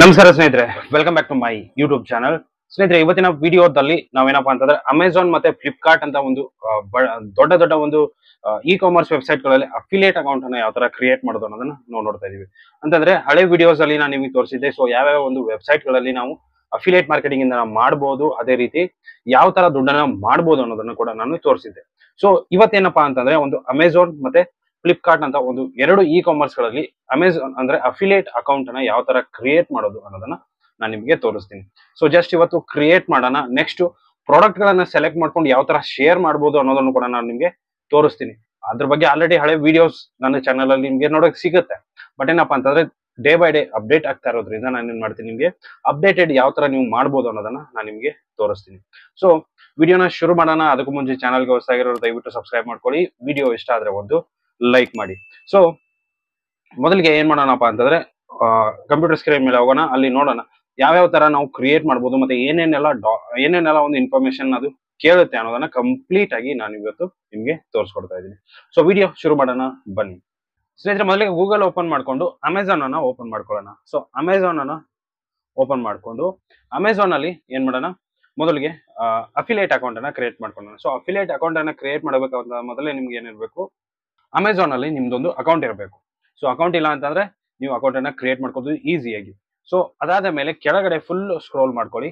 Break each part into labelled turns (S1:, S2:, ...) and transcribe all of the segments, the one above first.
S1: ನಮಸ್ಕಾರ ಸ್ನೇಹಿತರೆ welcome back to my YouTube channel ಸ್ನೇಹಿತರೆ ಇವತ್ತಿನ ವಿಡಿಯೋದಲ್ಲಿ ನಾವೇನಪ್ಪ ಅಂತಂದ್ರೆ ಅಮೆಝಾನ್ ಮತ್ತೆ ಫ್ಲಿಪ್ಕಾರ್ಟ್ ಅಂತ ಒಂದು ದೊಡ್ಡ ದೊಡ್ಡ ಒಂದು ಇ ಕಾಮರ್ಸ್ ವೆಬ್ಸೈಟ್ ಗಳಲ್ಲಿ ಅಫಿಲಿಯೇಟ್ ಅಕೌಂಟ್ ಅನ್ನ ಯಾವ ತರ ಕ್ರಿಯೇಟ್ ಮಾಡೋದು ಅನ್ನೋದನ್ನ ನಾವು ನೋಡ್ತಾ ಇದೀವಿ ಅಂತಂದ್ರೆ ಹಳೆ ವಿಡಿಯೋಸ್ ಅಲ್ಲಿ ನಾನು ನಿಮಗೆ ತೋರಿಸಿದ್ದೆ ಸೊ ಯಾವ್ಯಾವ ಒಂದು ವೆಬ್ಸೈಟ್ ಗಳಲ್ಲಿ ನಾವು ಅಫಿಲಿಯೇಟ್ ಮಾರ್ಕೆಟಿಂಗ್ ಇಂದ ಮಾಡಬಹುದು ಅದೇ ರೀತಿ ಯಾವ ತರ ದುಡ್ಡನ್ನ ಮಾಡಬಹುದು ಅನ್ನೋದನ್ನ ಕೂಡ ನಾನು ತೋರಿಸಿದ್ದೆ ಸೊ ಇವತ್ತೇನಪ್ಪಾ ಅಂತಂದ್ರೆ ಒಂದು ಅಮೆಝಾನ್ ಮತ್ತೆ ಫ್ಲಿಪ್ಕಾರ್ಟ್ ಅಂತ ಒಂದು ಎರಡು ಇ ಕಾಮರ್ಸ್ ಗಳಲ್ಲಿ ಅಮೆಝಾನ್ ಅಂದ್ರೆ ಅಫಿಲಿಯೇಟ್ ಅಕೌಂಟ್ ಅನ್ನ ಯಾವ ತರ ಕ್ರಿಯೇಟ್ ಮಾಡೋದು ಅನ್ನೋದನ್ನ ನಾನು ನಿಮಗೆ ತೋರಿಸ್ತೀನಿ ಸೊ ಜಸ್ಟ್ ಇವತ್ತು ಕ್ರಿಯೇಟ್ ಮಾಡೋಣ ನೆಕ್ಸ್ಟ್ ಪ್ರಾಡಕ್ಟ್ ಗಳನ್ನ ಸೆಲೆಕ್ಟ್ ಮಾಡ್ಕೊಂಡು ಯಾವ ತರ ಶೇರ್ ಮಾಡಬಹುದು ಅನ್ನೋದನ್ನು ಕೂಡ ನಾನು ನಿಮಗೆ ತೋರಿಸ್ತೀನಿ ಅದ್ರ ಬಗ್ಗೆ ಆಲ್ರೆಡಿ ಹಳೆ ವಿಡಿಯೋಸ್ ನನ್ನ ಚಾನಲ್ ಅಲ್ಲಿ ನಿಮಗೆ ನೋಡೋಕೆ ಸಿಗುತ್ತೆ ಬಟ್ ಏನಪ್ಪಾ ಅಂತಂದ್ರೆ ಡೇ ಬೈ ಡೇ ಅಪ್ಡೇಟ್ ಆಗ್ತಾ ಇರೋದ್ರಿಂದ ನಾನು ಏನ್ ಮಾಡ್ತೀನಿ ನಿಮಗೆ ಅಪ್ಡೇಟೆಡ್ ಯಾವ ತರ ನೀವು ಮಾಡ್ಬೋದು ಅನ್ನೋದನ್ನ ನಾನು ನಿಮಗೆ ತೋರಿಸ್ತೀನಿ ಸೊ ವಿಡಿಯೋನ ಶುರು ಮಾಡೋಣ ಅದಕ್ಕೂ ಮುಂಚೆ ಚಾನಲ್ಗೆ ಹೊಸದಾಗಿರೋರು ದಯವಿಟ್ಟು ಸಬ್ಸ್ಕ್ರೈಬ್ ಮಾಡ್ಕೊಳ್ಳಿ ವಿಡಿಯೋ ಇಷ್ಟ ಆದ್ರೆ ಒಂದು ಲೈಕ್ ಮಾಡಿ ಸೊ ಮೊದಲಿಗೆ ಏನ್ ಮಾಡೋಣಪ್ಪ ಅಂತಂದ್ರೆ ಕಂಪ್ಯೂಟರ್ ಸ್ಕ್ರೀನ್ ಮೇಲೆ ಹೋಗೋಣ ಅಲ್ಲಿ ನೋಡೋಣ ಯಾವ್ಯಾವ ತರ ನಾವು ಕ್ರಿಯೇಟ್ ಮಾಡ್ಬೋದು ಮತ್ತೆ ಏನೇನೆಲ್ಲ ಏನೇನೆಲ್ಲ ಒಂದು ಇನ್ಫಾರ್ಮೇಶನ್ ಅದು ಕೇಳುತ್ತೆ ಅನ್ನೋದನ್ನ ಕಂಪ್ಲೀಟ್ ಆಗಿ ನಾನು ಇವತ್ತು ನಿಮ್ಗೆ ತೋರಿಸ್ಕೊಡ್ತಾ ಇದ್ದೀನಿ ಸೊ ವಿಡಿಯೋ ಶುರು ಮಾಡೋಣ ಬನ್ನಿ ಸ್ನೇಹಿತರೆ ಮೊದಲಿಗೆ ಗೂಗಲ್ ಓಪನ್ ಮಾಡ್ಕೊಂಡು ಅಮೆಝಾನ್ ಅನ್ನ ಓಪನ್ ಮಾಡ್ಕೊಳ್ಳೋಣ ಸೊ ಅಮೆಝಾನ್ ಅನ್ನ ಓಪನ್ ಮಾಡ್ಕೊಂಡು ಅಮೆಝಾನ್ ಅಲ್ಲಿ ಏನ್ ಮಾಡೋಣ ಮೊದಲಿಗೆ ಅಫಿಲೇಟ್ ಅಕೌಂಟ್ ಅನ್ನ ಕ್ರಿಯೇಟ್ ಮಾಡ್ಕೊಳ್ಳೋಣ ಸೊ ಅಫಿಲೇಟ್ ಅಕೌಂಟ್ ಅನ್ನ ಕ್ರಿಯೇಟ್ ಮಾಡಬೇಕಂತ ಮೊದಲೇ ನಿಮ್ಗೆ ಏನಿರ್ಬೇಕು ಅಮೆಝಾನ್ ಅಲ್ಲಿ ನಿಮ್ದೊಂದು ಅಕೌಂಟ್ ಇರಬೇಕು ಸೊ ಅಕೌಂಟ್ ಇಲ್ಲ ಅಂತಂದ್ರೆ ನೀವು ಅಕೌಂಟ್ ಅನ್ನ ಕ್ರಿಯೇಟ್ ಮಾಡ್ಕೋದು ಈಸಿಯಾಗಿ ಸೊ ಅದಾದ ಮೇಲೆ ಕೆಳಗಡೆ ಫುಲ್ ಸ್ಕ್ರೋಲ್ ಮಾಡ್ಕೊಳ್ಳಿ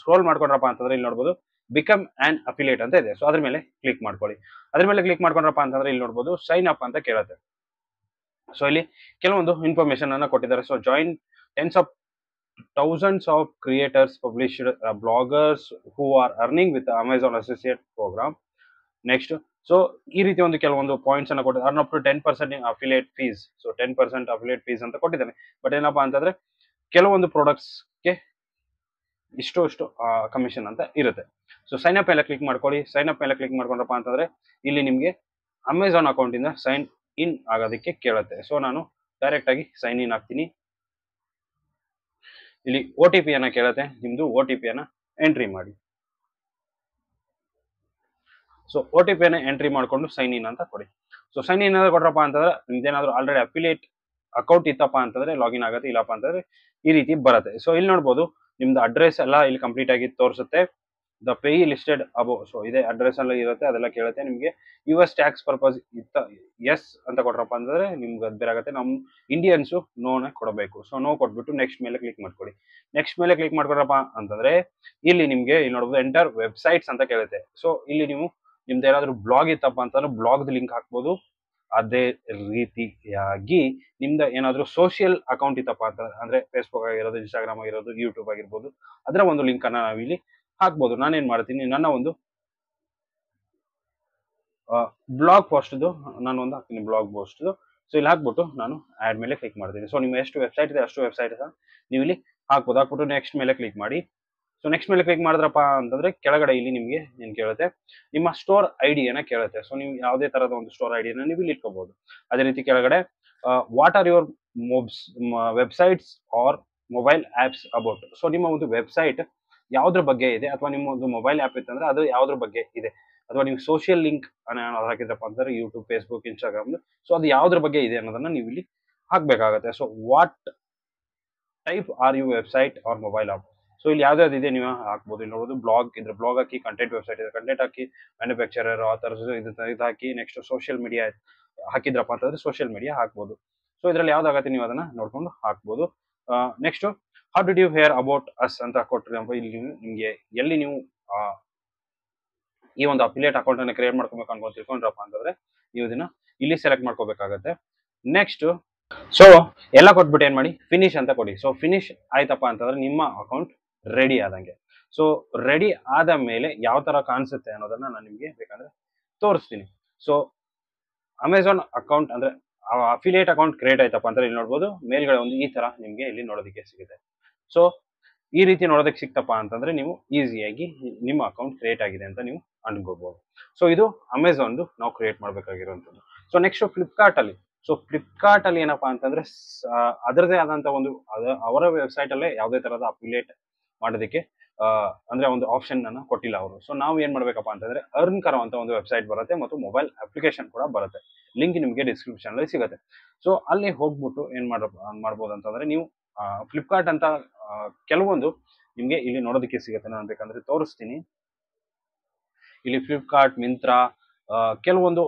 S1: ಸ್ಕ್ರೋಲ್ ಮಾಡ್ಕೊಂಡ್ರಪ್ಪ ಅಂತಂದ್ರೆ ಇಲ್ಲಿ ನೋಡ್ಬೋದು ಬಿಕಮ್ ಆನ್ ಅಫಿಲೇಟ್ ಅಂತ ಇದೆ ಸೊ ಅದ್ರ ಮೇಲೆ ಕ್ಲಿಕ್ ಮಾಡ್ಕೊಳ್ಳಿ ಅದ್ರ ಮೇಲೆ ಕ್ಲಿಕ್ ಮಾಡ್ಕೊಂಡ್ರಪ್ಪ ಅಂತಂದ್ರೆ ಇಲ್ಲಿ ನೋಡ್ಬೋದು ಸೈನ್ ಅಪ್ ಅಂತ ಕೇಳುತ್ತೆ ಸೊ ಇಲ್ಲಿ ಕೆಲವೊಂದು ಇನ್ಫಾರ್ಮೇಶನ್ ಅನ್ನ ಕೊಟ್ಟಿದ್ದಾರೆ so join tens of thousands of creators published bloggers who are earning with Amazon associate program next so ಈ ರೀತಿ ಒಂದು ಕೆಲವೊಂದು ಪಾಯಿಂಟ್ಸ್ ಅನ್ನ ಕೊಟ್ಟಿದ್ದಾರೆ earn up to ten percent affiliate fees so ten percent affiliate fees ಅಂತ ಕೊಟ್ಟಿದ್ದಾನೆ but ಏನಪ್ಪಾ ಅಂತಂದ್ರೆ ಕೆಲವೊಂದು ಪ್ರಾಡಕ್ಟ್ಸ್ಗೆ ಇಷ್ಟು ಇಷ್ಟು ಕಮಿಷನ್ ಅಂತ ಇರುತ್ತೆ ಸೊ ಸೈನ್ ಅಪ್ ಎಲ್ಲ ಕ್ಲಿಕ್ ಮಾಡ್ಕೊಳ್ಳಿ ಸೈನ್ ಅಪ್ ಮೇಲೆ ಕ್ಲಿಕ್ ಮಾಡ್ಕೊಂಡ್ರಪ್ಪ ಅಂತಂದ್ರೆ ಇಲ್ಲಿ ನಿಮಗೆ ಅಮೆಝಾನ್ ಅಕೌಂಟಿಂದ ಸೈನ್ ಇನ್ ಆಗೋದಕ್ಕೆ ಕೇಳುತ್ತೆ ಸೊ ನಾನು ಡೈರೆಕ್ಟ್ ಆಗಿ ಸೈನ್ ಇನ್ ಆಗ್ತೀನಿ ಇಲ್ಲಿ ಓ ಟಿ ಅನ್ನ ಕೇಳುತ್ತೆ ನಿಮ್ಮದು ಓ ಟಿ ಅನ್ನ ಎಂಟ್ರಿ ಮಾಡಿ ಸೊ ಓ ಟಿ ಪಿಯನ್ನು ಎಂಟ್ರಿ ಮಾಡಿಕೊಂಡು ಸೈನ್ ಇನ್ ಅಂತ ಕೊಡಿ ಸೊ ಸೈನ್ ಇನ್ ಏನಾದ್ರು ಕೊಟ್ರಪ್ಪ ಅಂತಂದ್ರೆ ನಿಮ್ದೇನಾದ್ರು ಆಲ್ರೆಡಿ ಅಫಿಲಿಯೇಟ್ ಅಕೌಂಟ್ ಇತ್ತಪ್ಪ ಅಂತಂದ್ರೆ ಲಾಗಿನ್ ಆಗುತ್ತೆ ಇಲ್ಲಪ್ಪ ಅಂತಂದ್ರೆ ಈ ರೀತಿ ಬರುತ್ತೆ ಸೊ ಇಲ್ಲಿ ನೋಡ್ಬೋದು ನಿಮ್ದು ಅಡ್ರೆಸ್ ಎಲ್ಲ ಇಲ್ಲಿ ಕಂಪ್ಲೀಟ್ ಆಗಿ ತೋರಿಸುತ್ತೆ the pay listed above so ಇದೇ ಅಡ್ರೆಸ್ ಎಲ್ಲ ಇರುತ್ತೆ ಅದೆಲ್ಲ ಕೇಳುತ್ತೆ ನಿಮಗೆ ಯು ಎಸ್ ಟ್ಯಾಕ್ಸ್ ಪರ್ಪಸ್ ಇತ್ತ ಎಸ್ ಅಂತ ಕೊಟ್ರಪ್ಪ ಅಂತಂದ್ರೆ ನಿಮ್ಗೆ ಅದು ಬೇರೆ ಆಗುತ್ತೆ ನಮ್ ಇಂಡಿಯನ್ಸು ನೋನ ಕೊಡಬೇಕು ಸೊ ನೋ ಕೊಟ್ಬಿಟ್ಟು ನೆಕ್ಸ್ಟ್ ಮೇಲೆ ಕ್ಲಿಕ್ ಮಾಡ್ಕೊಡಿ ನೆಕ್ಸ್ಟ್ ಮೇಲೆ ಕ್ಲಿಕ್ ಮಾಡ್ಕೊಡ್ರಪ್ಪ ಅಂತಂದ್ರೆ ಇಲ್ಲಿ ನಿಮಗೆ ಇಲ್ಲಿ ನೋಡ್ಬೋದು ಎಂಟರ್ ವೆಬ್ಸೈಟ್ಸ್ ಅಂತ ಕೇಳುತ್ತೆ ಸೊ ಇಲ್ಲಿ ನೀವು ನಿಮ್ದು ಏನಾದರೂ ಬ್ಲಾಗ್ ಇತ್ತಪ್ಪ ಅಂತಂದ್ರೆ ಬ್ಲಾಗ್ದು ಲಿಂಕ್ ಹಾಕ್ಬೋದು ಅದೇ ರೀತಿಯಾಗಿ ನಿಮ್ದು ಏನಾದರೂ ಸೋಷಿಯಲ್ ಅಕೌಂಟ್ ಇತ್ತಪ್ಪ ಅಂತ ಅಂದ್ರೆ ಫೇಸ್ಬುಕ್ ಆಗಿರೋದು ಇನ್ಸ್ಟಾಗ್ರಾಮ್ ಆಗಿರೋದು ಯೂಟ್ಯೂಬ್ ಆಗಿರ್ಬೋದು ಅದರ ಒಂದು ಲಿಂಕ್ ಅನ್ನ ನಾವಿಲ್ಲಿ ಹಾಕ್ಬೋದು ನಾನೇನು ಮಾಡ್ತೀನಿ ನನ್ನ ಒಂದು ಬ್ಲಾಗ್ ಪೋಸ್ಟ್ದು ನಾನು ಒಂದು ಹಾಕ್ತೀನಿ ಬ್ಲಾಗ್ ಪೋಸ್ಟ್ದು ಸೊ ಇಲ್ಲಿ ಹಾಕ್ಬಿಟ್ಟು ನಾನು ಆ್ಯಡ್ ಮೇಲೆ ಕ್ಲಿಕ್ ಮಾಡ್ತೀನಿ ಸೊ ನಿಮ್ಮ ಎಷ್ಟು ವೆಬ್ಸೈಟ್ ಇದೆ ಅಷ್ಟು ವೆಬ್ಸೈಟ್ ಸಹ ನೀವು ಇಲ್ಲಿ ಹಾಕ್ಬೋದು ಹಾಕ್ಬಿಟ್ಟು ನೆಕ್ಸ್ಟ್ ಮೇಲೆ ಕ್ಲಿಕ್ ಮಾಡಿ ಸೊ ನೆಕ್ಸ್ಟ್ ಮೇಲೆ ಕ್ಲಿಕ್ ಮಾಡಿದ್ರಪ್ಪ ಅಂತಂದ್ರೆ ಕೆಳಗಡೆ ಇಲ್ಲಿ ನಿಮಗೆ ಏನ್ ಕೇಳುತ್ತೆ ನಿಮ್ಮ ಸ್ಟೋರ್ ಐ ಏನ ಕೇಳುತ್ತೆ ಸೊ ನೀವು ಯಾವುದೇ ತರದ ಒಂದು ಸ್ಟೋರ್ ಐ ನೀವು ಇಲ್ಲಿ ಇಟ್ಕೋಬಹುದು ಅದೇ ರೀತಿ ಕೆಳಗಡೆ ವಾಟ್ ಆರ್ ಯುವರ್ ಮೊಬ್ಸ್ websites or mobile apps about so ನಿಮ್ಮ ಒಂದು ವೆಬ್ಸೈಟ್ ಯಾವ್ದ್ರ ಬಗ್ಗೆ ಇದೆ ಅಥವಾ ನಿಮ್ಮ ಒಂದು ಮೊಬೈಲ್ ಆ್ಯಪ್ ಇತ್ತಂದ್ರೆ ಅದು ಯಾವ್ದ್ರ ಬಗ್ಗೆ ಇದೆ ಅಥವಾ ನೀವು ಸೋಷಿಯಲ್ ಲಿಂಕ್ ಅನ್ನೋದು ಹಾಕಿದ್ರಪ್ಪ ಅಂತಂದ್ರೆ ಯೂಟ್ಯೂಬ್ ಫೇಸ್ಬುಕ್ ಇನ್ಸ್ಟಾಗ್ರಾಮ್ ಸೊ ಅದು ಯಾವ್ದ್ರ ಬಗ್ಗೆ ಇದೆ ಅನ್ನೋದನ್ನ ನೀವು ಇಲ್ಲಿ ಹಾಕ್ಬೇಕಾಗತ್ತೆ so what type are you website or mobile app so ಇಲ್ಲಿ ಯಾವ್ದು ಇದೆ ನೀವು ಹಾಕ್ಬೋದು ಇಲ್ಲಿ ನೋಡೋದು ಬ್ಲಾಗ್ ಇದ್ರೆ ಬ್ಲಾಗ್ ಹಾಕಿ ಕಂಟೆಂಟ್ ವೆಬ್ಸೈಟ್ ಇದೆ ಕಂಟೆಂಟ್ ಹಾಕಿ ಮ್ಯಾನುಫ್ಯಾಕ್ಚರರ್ ಆ ಥರ ಇದು ಹಾಕಿ ನೆಕ್ಸ್ಟ್ ಸೋಷಿಯಲ್ ಮೀಡಿಯಾ ಹಾಕಿದ್ರಪ್ಪ ಅಂತಂದ್ರೆ ಸೋಷಿಯಲ್ ಮೀಡಿಯಾ ಹಾಕ್ಬೋದು ಸೊ ಇದರಲ್ಲಿ ಯಾವ್ದಾಗತ್ತೆ ನೀವು ಅದನ್ನ ನೋಡ್ಕೊಂಡು ಹಾಕ್ಬೋದು next how did you hear about us ಅಂತ ಕೊಟ್ಟರೆ ಇಲ್ಲಿ ನಿಮಗೆ ಎಲ್ಲಿ ನೀವು ಈ ಒಂದು ಅಪಿಲೇಟ್ ಅಕೌಂಟ್ ಅನ್ನ ಕ್ರಿಯೇಟ್ ಮಾಡ್ಕೊಬೇಕು ಅನ್ಕೊಂಡು ತಿಳ್ಕೊಂಡ್ರಪ್ಪ ಅಂತಂದ್ರೆ ನೀವು ಇದನ್ನ ಇಲ್ಲಿ ಸೆಲೆಕ್ಟ್ ಮಾಡ್ಕೋಬೇಕಾಗತ್ತೆ ನೆಕ್ಸ್ಟ್ ಸೊ ಎಲ್ಲ ಕೊಟ್ಬಿಟ್ಟು ಏನ್ ಮಾಡಿ ಫಿನಿಶ್ ಅಂತ ಕೊಡಿ ಸೊ ಫಿನಿಶ್ ಆಯ್ತಪ್ಪ ಅಂತಂದ್ರೆ ನಿಮ್ಮ ಅಕೌಂಟ್ ರೆಡಿ ಆದಂಗೆ ಸೊ ರೆಡಿ ಆದ ಮೇಲೆ ಯಾವ ತರ ಕಾಣಿಸುತ್ತೆ ಅನ್ನೋದನ್ನ ನಾನು ನಿಮಗೆ ಬೇಕಂದ್ರೆ ತೋರಿಸ್ತೀನಿ ಸೊ ಅಮೆಝಾನ್ ಅಕೌಂಟ್ ಅಂದ್ರೆ ಅಫಿಲಿಯೇಟ್ ಅಕೌಂಟ್ ಕ್ರಿಯೇಟ್ ಆಯ್ತಪ್ಪ ಅಂದ್ರೆ ಇಲ್ಲಿ ನೋಡ್ಬೋದು ಮೇಲ್ಗಡೆ ಒಂದು ಈ ತರ ನಿಮಗೆ ಇಲ್ಲಿ ನೋಡೋದಕ್ಕೆ ಸಿಗುತ್ತೆ ಸೊ ಈ ರೀತಿ ನೋಡೋದಕ್ಕೆ ಸಿಕ್ತಪ್ಪ ಅಂತಂದ್ರೆ ನೀವು ಈಸಿಯಾಗಿ ನಿಮ್ಮ ಅಕೌಂಟ್ ಕ್ರಿಯೇಟ್ ಆಗಿದೆ ಅಂತ ನೀವು ಅನ್ಕೋಬಹುದು ಸೊ ಇದು ಅಮೆಝಾನ್ದು ನಾವು ಕ್ರಿಯೇಟ್ ಮಾಡ್ಬೇಕಾಗಿರುವಂತದ್ದು ಸೊ ನೆಕ್ಸ್ಟ್ ಫ್ಲಿಪ್ಕಾರ್ಟ್ ಅಲ್ಲಿ ಸೊ ಫ್ಲಿಪ್ಕಾರ್ಟ್ ಅಲ್ಲಿ ಏನಪ್ಪಾ ಅಂತಂದ್ರೆ ಅದರದೇ ಆದಂತ ಒಂದು ಅವರ ವೆಬ್ಸೈಟ್ ಅಲ್ಲೇ ಯಾವುದೇ ತರಹದ ಅಫಿಲಿಯೇಟ್ ಮಾಡೋದಕ್ಕೆ ಅಂದ್ರೆ ಒಂದು ಆಪ್ಷನ್ ಅನ್ನು ಕೊಟ್ಟಿಲ್ಲ ಅವರು ಸೊ ನಾವು ಏನ್ ಮಾಡ್ಬೇಕಪ್ಪ ಅಂತಂದ್ರೆ ಅರ್ನ್ ಕರೋ ಅಂತ ಒಂದು ವೆಬ್ಸೈಟ್ ಬರುತ್ತೆ ಮತ್ತು ಮೊಬೈಲ್ ಅಪ್ಲಿಕೇಶನ್ ಕೂಡ ಬರುತ್ತೆ ಲಿಂಕ್ ನಿಮಗೆ ಡಿಸ್ಕ್ರಿಪ್ಷನ್ ಅಲ್ಲಿ ಸಿಗುತ್ತೆ ಸೊ ಅಲ್ಲಿ ಹೋಗ್ಬಿಟ್ಟು ಏನ್ ಮಾಡ ಮಾಡ್ಬೋದು ಅಂತಂದ್ರೆ ನೀವು ಫ್ಲಿಪ್ಕಾರ್ಟ್ ಅಂತ ಕೆಲವೊಂದು ನಿಮಗೆ ಇಲ್ಲಿ ನೋಡೋದಕ್ಕೆ ಸಿಗುತ್ತೆ ನಾನು ಬೇಕಂದ್ರೆ ತೋರಿಸ್ತೀನಿ ಇಲ್ಲಿ ಫ್ಲಿಪ್ಕಾರ್ಟ್ ಮಿಂತ್ರಾ ಕೆಲವೊಂದು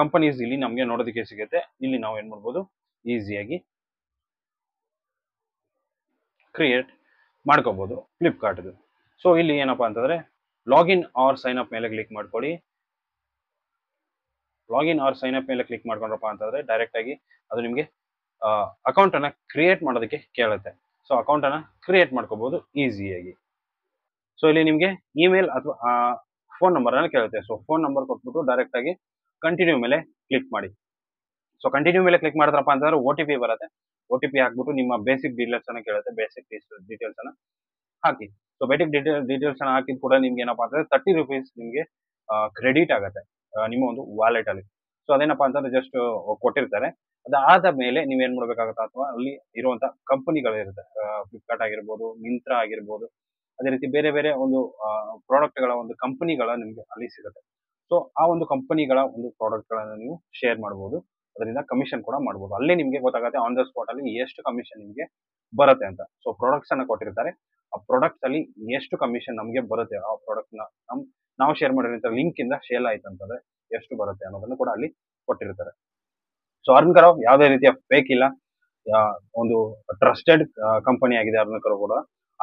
S1: ಕಂಪನೀಸ್ ಇಲ್ಲಿ ನಮಗೆ ನೋಡೋದಕ್ಕೆ ಸಿಗುತ್ತೆ ಇಲ್ಲಿ ನಾವು ಏನ್ ಮಾಡ್ಬೋದು ಈಸಿಯಾಗಿ ಕ್ರಿಯೇಟ್ ಮಾಡ್ಕೋಬಹುದು ಫ್ಲಿಪ್ಕಾರ್ಟ್ದು ಸೊ ಇಲ್ಲಿ ಏನಪ್ಪಾ ಅಂತಂದರೆ ಲಾಗಿನ್ ಆರ್ ಸೈನ್ ಅಪ್ ಮೇಲೆ ಕ್ಲಿಕ್ ಮಾಡ್ಕೊಳ್ಳಿ ಲಾಗಿನ್ ಆರ್ ಸೈನ್ ಅಪ್ ಮೇಲೆ ಕ್ಲಿಕ್ ಮಾಡ್ಕೊಂಡ್ರಪ್ಪ ಅಂತಂದರೆ ಆಗಿ ಅದು ನಿಮಗೆ ಅಕೌಂಟನ್ನು ಕ್ರಿಯೇಟ್ ಮಾಡೋದಕ್ಕೆ ಕೇಳುತ್ತೆ ಸೊ ಅಕೌಂಟನ್ನು ಕ್ರಿಯೇಟ್ ಮಾಡ್ಕೋಬಹುದು ಈಸಿಯಾಗಿ ಸೊ ಇಲ್ಲಿ ನಿಮಗೆ ಇಮೇಲ್ ಅಥವಾ ಫೋನ್ ನಂಬರ್ ನಂಬರನ್ನು ಕೇಳುತ್ತೆ ಸೊ ಫೋನ್ ನಂಬರ್ ಕೊಟ್ಬಿಟ್ಟು ಆಗಿ ಕಂಟಿನ್ಯೂ ಮೇಲೆ ಕ್ಲಿಕ್ ಮಾಡಿ ಸೊ ಕಂಟಿನ್ಯೂ ಮೇಲೆ ಕ್ಲಿಕ್ ಮಾಡಿದ್ರಪ್ಪ ಅಂತಂದ್ರೆ ಒ ಟಿ ಪಿ ಬರುತ್ತೆ ಒ ಟಿ ಪಿ ಹಾಕ್ಬಿಟ್ಟು ನಿಮ್ಮ ಬೇಸಿಕ್ ಡೀಟೇಲ್ಸ್ ಅನ್ನ ಕೇಳುತ್ತೆ ಬೇಸಿಕ್ ಡೀಟೇಲ್ಸ್ ಅನ್ನ ಹಾಕಿ ಸೊ ಬೇಟಿಕ್ ಡೀಟೇಲ್ ಡೀಟೇಲ್ಸ್ ಅನ್ನ ಹಾಕಿದ ಕೂಡ ನಿಮ್ಗೆ ಏನಪ್ಪಾ ಅಂದ್ರೆ ತರ್ಟಿ ರುಪೀಸ್ ನಿಮಗೆ ಕ್ರೆಡಿಟ್ ಆಗುತ್ತೆ ನಿಮ್ಮ ಒಂದು ವ್ಯಾಲೆಟ್ ಅಲ್ಲಿ ಸೊ ಅದೇನಪ್ಪಾ ಅಂತಂದ್ರೆ ಜಸ್ಟ್ ಕೊಟ್ಟಿರ್ತಾರೆ ಅದಾದ ಮೇಲೆ ಏನ್ ಮಾಡ್ಬೇಕಾಗತ್ತೆ ಅಥವಾ ಅಲ್ಲಿ ಇರುವಂತ ಕಂಪನಿಗಳಿರುತ್ತೆ ಫ್ಲಿಪ್ಕಾರ್ಟ್ ಆಗಿರ್ಬೋದು ಮಿಂತ್ರ ಆಗಿರ್ಬೋದು ಅದೇ ರೀತಿ ಬೇರೆ ಬೇರೆ ಒಂದು ಪ್ರಾಡಕ್ಟ್ಗಳ ಒಂದು ಕಂಪನಿಗಳ ನಿಮ್ಗೆ ಅಲ್ಲಿ ಸಿಗುತ್ತೆ ಸೊ ಆ ಒಂದು ಕಂಪನಿಗಳ ಒಂದು ಪ್ರಾಡಕ್ಟ್ಗಳನ್ನು ನೀವು ಶೇರ್ ಮಾಡ್ಬೋದು ಅದರಿಂದ ಕಮಿಷನ್ ಕೂಡ ಮಾಡ್ಬೋದು ಅಲ್ಲಿ ನಿಮಗೆ ಗೊತ್ತಾಗುತ್ತೆ ಆನ್ ದ ಸ್ಪಾಟ್ ಅಲ್ಲಿ ಎಷ್ಟು ಕಮಿಷನ್ ನಿಮಗೆ ಬರುತ್ತೆ ಅಂತ ಸೊ ಪ್ರಾಡಕ್ಟ್ಸ್ ಅನ್ನ ಕೊಟ್ಟಿರ್ತಾರೆ ಆ ಪ್ರೊಡಕ್ಟ್ಸ್ ಅಲ್ಲಿ ಎಷ್ಟು ಕಮಿಷನ್ ನಮಗೆ ಬರುತ್ತೆ ಆ ಪ್ರಾಡಕ್ಟ್ ನ ನಮ್ ನಾವು ಶೇರ್ ಮಾಡಿರೋ ಲಿಂಕ್ ಇಂದ ಶೇಲ್ ಆಯ್ತು ಅಂತಂದ್ರೆ ಎಷ್ಟು ಬರುತ್ತೆ ಅನ್ನೋದನ್ನು ಕೂಡ ಅಲ್ಲಿ ಕೊಟ್ಟಿರ್ತಾರೆ ಸೊ ಅರ್ನ್ ಕರೋ ಯಾವುದೇ ರೀತಿಯ ಫೇಕ್ ಇಲ್ಲ ಒಂದು ಟ್ರಸ್ಟೆಡ್ ಕಂಪನಿ ಆಗಿದೆ ಅರ್ನ್ ಕರೋ ಕೂಡ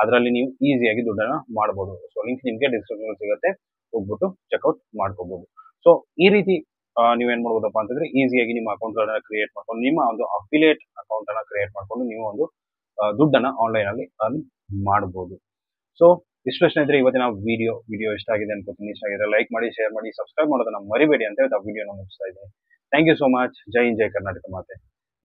S1: ಅದರಲ್ಲಿ ನೀವು ಈಸಿಯಾಗಿ ದುಡ್ಡನ್ನ ಮಾಡಬಹುದು ಸೊ ಲಿಂಕ್ ನಿಮಗೆ ಡಿಸ್ಕ್ರಿಪ್ಷನ್ ಸಿಗುತ್ತೆ ಹೋಗ್ಬಿಟ್ಟು ಚೆಕ್ಔಟ್ ಮಾಡ್ಕೋಬಹುದು ಸೊ ಈ ರೀತಿ ಏನ್ ಮಾಡ್ಬೋದಪ್ಪ ಅಂತಂದ್ರೆ ಈಸಿಯಾಗಿ ನಿಮ್ಮ ಅಕೌಂಟ್ ಗಳನ್ನ ಕ್ರಿಯೇಟ್ ಮಾಡ್ಕೊಂಡು ನಿಮ್ಮ ಒಂದು ಅಫಿಲೇಟ್ ಅಕೌಂಟ್ ಅನ್ನ ಕ್ರಿಯೇಟ್ ಮಾಡ್ಕೊಂಡು ನೀವು ಒಂದು ದುಡ್ಡನ್ನ ಆನ್ಲೈನ್ ಅಲ್ಲಿ ಅರ್ನ್ ಮಾಡಬಹುದು ಸೊ ಇಷ್ಟು ಇದ್ರೆ ಇವತ್ತಿನ ವಿಡಿಯೋ ವಿಡಿಯೋ ಇಷ್ಟ ಆಗಿದೆ ಅನ್ಕೋತೀನಿ ಇಷ್ಟ ಆಗಿದೆ ಲೈಕ್ ಮಾಡಿ ಶೇರ್ ಮಾಡಿ ಸಬ್ಸ್ಕ್ರೈಬ್ ಮಾಡೋದನ್ನ ಮರಿಬೇಡಿ ಅಂತ ಹೇಳಿ ಆ ವಿಡಿಯೋನ ಮುಗಿಸ್ತಾ ಇದ್ದೀನಿ ಥ್ಯಾಂಕ್ ಯು ಸೋ ಮಚ್ ಜೈ ಇನ್ ಜೈ ಕರ್ನಾಟಕ ಮಾತೆ